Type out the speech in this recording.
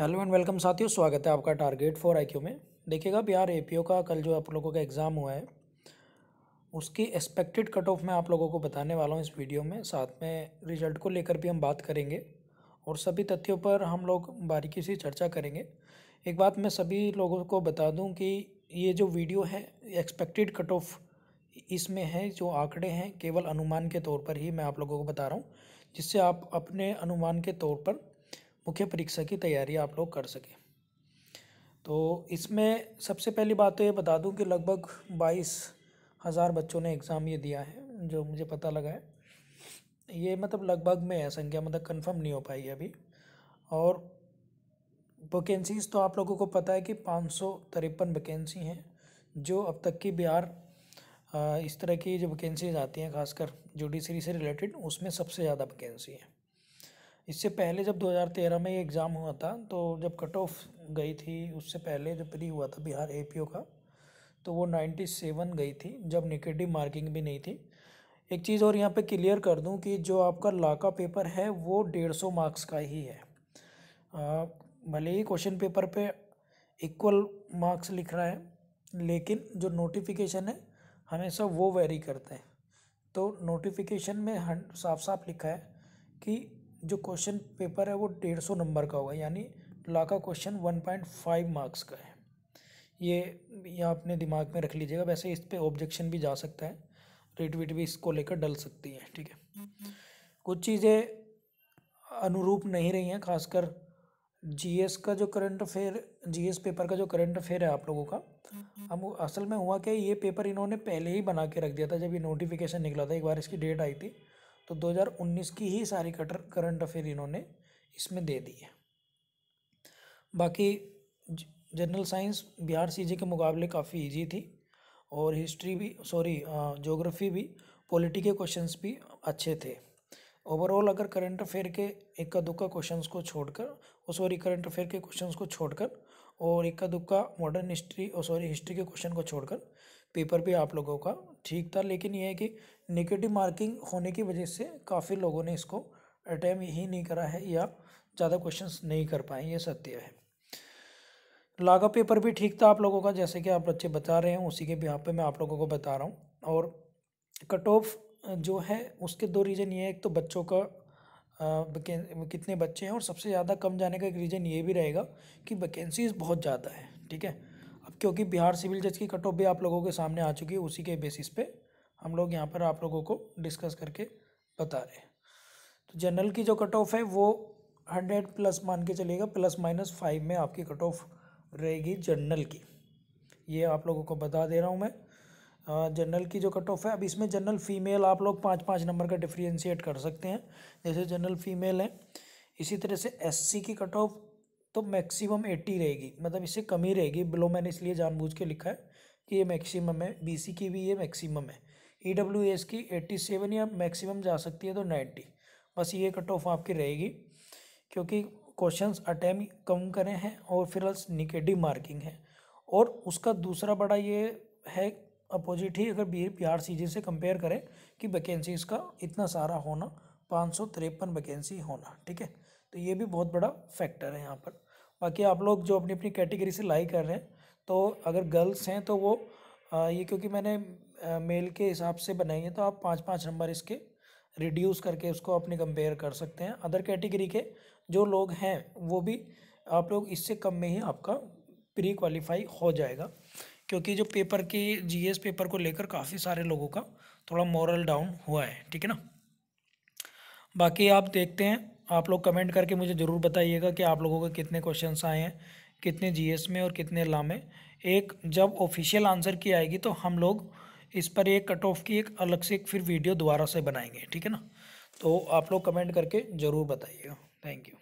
hello and welcome साथियों स्वागत है आपका टारगेट फॉर आईक्यू में देखिएगा बिहार एपीओ का कल जो आप लोगों का एग्ज़ाम हुआ है उसकी एक्सपेक्टेड कट ऑफ मैं आप लोगों को बताने वाला हूँ इस वीडियो में साथ में रिजल्ट को लेकर भी हम बात करेंगे और सभी तथ्यों पर हम लोग बारीकी से चर्चा करेंगे एक बात मैं सभी लोगों को बता दूँ कि ये जो वीडियो है एक्सपेक्टेड कट ऑफ इसमें है जो आंकड़े हैं केवल अनुमान के तौर पर ही मैं आप लोगों को बता रहा हूँ जिससे आप अपने अनुमान के तौर पर मुख्य परीक्षा की तैयारी आप लोग कर सकें तो इसमें सबसे पहली बात तो ये बता दूं कि लगभग बाईस हज़ार बच्चों ने एग्ज़ाम ये दिया है जो मुझे पता लगा है ये मतलब लगभग में है संख्या मतलब कंफर्म नहीं हो पाई है अभी और वैकेंसीज़ तो आप लोगों को पता है कि पाँच सौ तिरपन वैकेंसी हैं जो अब तक की बिहार इस तरह की जो वैकेंसीज आती हैं खासकर जुडिशरी से रिलेटेड उसमें सबसे ज़्यादा वैकेंसी हैं इससे पहले जब 2013 में ये एग्ज़ाम हुआ था तो जब कट ऑफ गई थी उससे पहले जब प्री हुआ था बिहार ए का तो वो 97 गई थी जब निगेटिव मार्किंग भी नहीं थी एक चीज़ और यहाँ पे क्लियर कर दूँ कि जो आपका लाका पेपर है वो डेढ़ सौ मार्क्स का ही है भले ही क्वेश्चन पेपर पे इक्वल मार्क्स लिख रहा है लेकिन जो नोटिफिकेशन है हमेशा वो वेरी करते हैं तो नोटिफिकेशन में साफ साफ लिखा है कि जो क्वेश्चन पेपर है वो डेढ़ सौ नंबर का होगा यानी लॉ का question one point five marks का है ये यहाँ अपने दिमाग में रख लीजिएगा वैसे इस पर ऑब्जेक्शन भी जा सकता है वेट भी इसको लेकर डल सकती है ठीक है कुछ चीज़ें अनुरूप नहीं रही हैं खासकर जीएस का जो करंट अफेयर जीएस पेपर का जो करंट अफेयर है आप लोगों का हम असल में हुआ क्या ये पेपर इन्होंने पहले ही बना के रख दिया था जब ये नोटिफिकेशन निकला था एक बार इसकी डेट आई थी तो 2019 की ही सारी कटर करंट अफेयर इन्होंने इसमें दे दी है बाकी जनरल साइंस बिहार सीजी के मुकाबले काफ़ी ईजी थी और हिस्ट्री भी सॉरी जोग्राफी भी पॉलिटी के क्वेश्चंस भी अच्छे थे ओवरऑल अगर करंट अफेयर के इक्का दुक्का क्वेश्चंस को छोड़कर और सॉरी करंट अफेयर के क्वेश्चंस को छोड़कर और इक्का दुक्का मॉडर्न हिस्ट्री और सॉरी हिस्ट्री के क्वेश्चन को छोड़कर पेपर भी आप लोगों का ठीक था लेकिन यह है कि निगेटिव मार्किंग होने की वजह से काफ़ी लोगों ने इसको अटैम्प ही नहीं करा है या ज़्यादा क्वेश्चंस नहीं कर पाए ये सत्य है लागा पेपर भी ठीक था आप लोगों का जैसे कि आप बच्चे बता रहे हैं उसी के यहाँ पे मैं आप लोगों को बता रहा हूँ और कट ऑफ जो है उसके दो रीज़न ये है एक तो बच्चों का कितने बच्चे हैं और सबसे ज़्यादा कम जाने का एक रीज़न ये भी रहेगा कि वैकेंसीज बहुत ज़्यादा है ठीक है अब क्योंकि बिहार सिविल जज की कट ऑफ भी आप लोगों के सामने आ चुकी है उसी के बेसिस पे हम लोग यहाँ पर आप लोगों को डिस्कस करके बता रहे हैं तो जनरल की जो कट ऑफ है वो हंड्रेड प्लस मान के चलेगा प्लस माइनस फाइव में आपकी कट ऑफ रहेगी जनरल की ये आप लोगों को बता दे रहा हूँ मैं जनरल की जो कट ऑफ है अब इसमें जनरल फीमेल आप लोग पाँच पाँच नंबर का डिफ्रेंशिएट कर सकते हैं जैसे जनरल फीमेल है इसी तरह से एससी की कट ऑफ तो मैक्सिमम एट्टी रहेगी मतलब इससे कम ही रहेगी बिलो मैंने इसलिए जानबूझ के लिखा है कि ये मैक्सिमम है बी की भी ये मैक्सिमम है ई डब्ल्यू एस की एट्टी सेवन या मैक्सिमम जा सकती है तो नाइन्टी बस ये कट ऑफ आपकी रहेगी क्योंकि क्वेश्चंस अटैम कम करें हैं और फिर निगेटिव मार्किंग है और उसका दूसरा बड़ा ये है अपोजिट ही अगर B P R C G से कंपेयर करें कि वैकेंसी का इतना सारा होना पाँच सौ तिरपन वैकेंसी होना ठीक है तो ये भी बहुत बड़ा फैक्टर है यहाँ पर बाकी आप लोग जो अपनी अपनी कैटेगरी से लाई कर रहे हैं तो अगर गर्ल्स हैं तो वो ये क्योंकि मैंने मेल के हिसाब से बनाई है तो आप पाँच पाँच नंबर इसके रिड्यूस करके उसको अपने कंपेयर कर सकते हैं अदर कैटेगरी के जो लोग हैं वो भी आप लोग इससे कम में ही आपका प्री क्वालिफाई हो जाएगा क्योंकि जो पेपर की जीएस पेपर को लेकर काफ़ी सारे लोगों का थोड़ा मॉरल डाउन हुआ है ठीक है ना बाकी आप देखते हैं आप लोग कमेंट करके मुझे ज़रूर बताइएगा कि आप लोगों के कितने क्वेश्चन आए हैं कितने जीएस में और कितने ला में एक जब ऑफिशियल आंसर की आएगी तो हम लोग इस पर एक कट ऑफ की एक अलग से एक फिर वीडियो दोबारा से बनाएंगे ठीक है ना तो आप लोग कमेंट करके ज़रूर बताइएगा थैंक यू